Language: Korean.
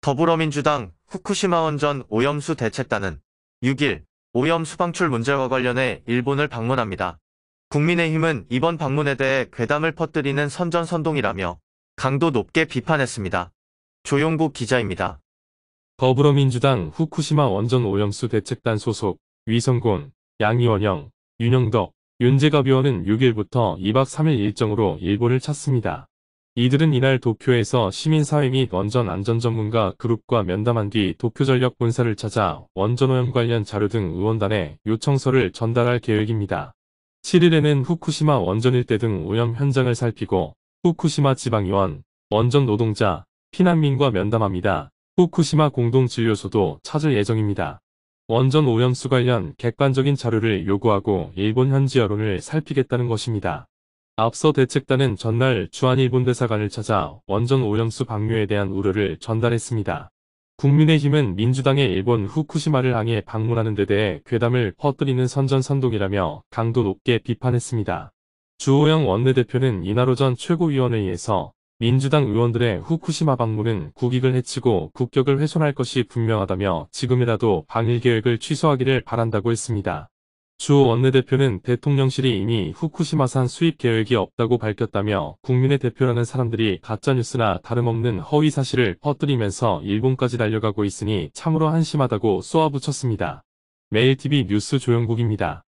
더불어민주당 후쿠시마 원전 오염수 대책단은 6일 오염수 방출 문제와 관련해 일본을 방문합니다. 국민의힘은 이번 방문에 대해 괴담을 퍼뜨리는 선전선동이라며 강도 높게 비판했습니다. 조용국 기자입니다. 더불어민주당 후쿠시마 원전 오염수 대책단 소속 위성곤, 양이원영, 윤영덕, 윤재갑 의원은 6일부터 2박 3일 일정으로 일본을 찾습니다. 이들은 이날 도쿄에서 시민사회 및 원전 안전 전문가 그룹과 면담한 뒤 도쿄전력 본사를 찾아 원전오염 관련 자료 등 의원단에 요청서를 전달할 계획입니다. 7일에는 후쿠시마 원전 일대 등 오염 현장을 살피고 후쿠시마 지방의원, 원전 노동자, 피난민과 면담합니다. 후쿠시마 공동진료소도 찾을 예정입니다. 원전 오염수 관련 객관적인 자료를 요구하고 일본 현지 여론을 살피겠다는 것입니다. 앞서 대책단은 전날 주한 일본 대사관을 찾아 원전 오염수 방류에 대한 우려를 전달했습니다. 국민의힘은 민주당의 일본 후쿠시마를 항해 방문하는 데 대해 괴담을 퍼뜨리는 선전선동이라며 강도 높게 비판했습니다. 주호영 원내대표는 이날오전 최고위원회의에서 민주당 의원들의 후쿠시마 방문은 국익을 해치고 국격을 훼손할 것이 분명하다며 지금이라도 방일 계획을 취소하기를 바란다고 했습니다. 주 원내대표는 대통령실이 이미 후쿠시마산 수입 계획이 없다고 밝혔다며 국민의 대표라는 사람들이 가짜뉴스나 다름없는 허위 사실을 퍼뜨리면서 일본까지 달려가고 있으니 참으로 한심하다고 쏘아붙였습니다. 매일TV 뉴스 조영국입니다.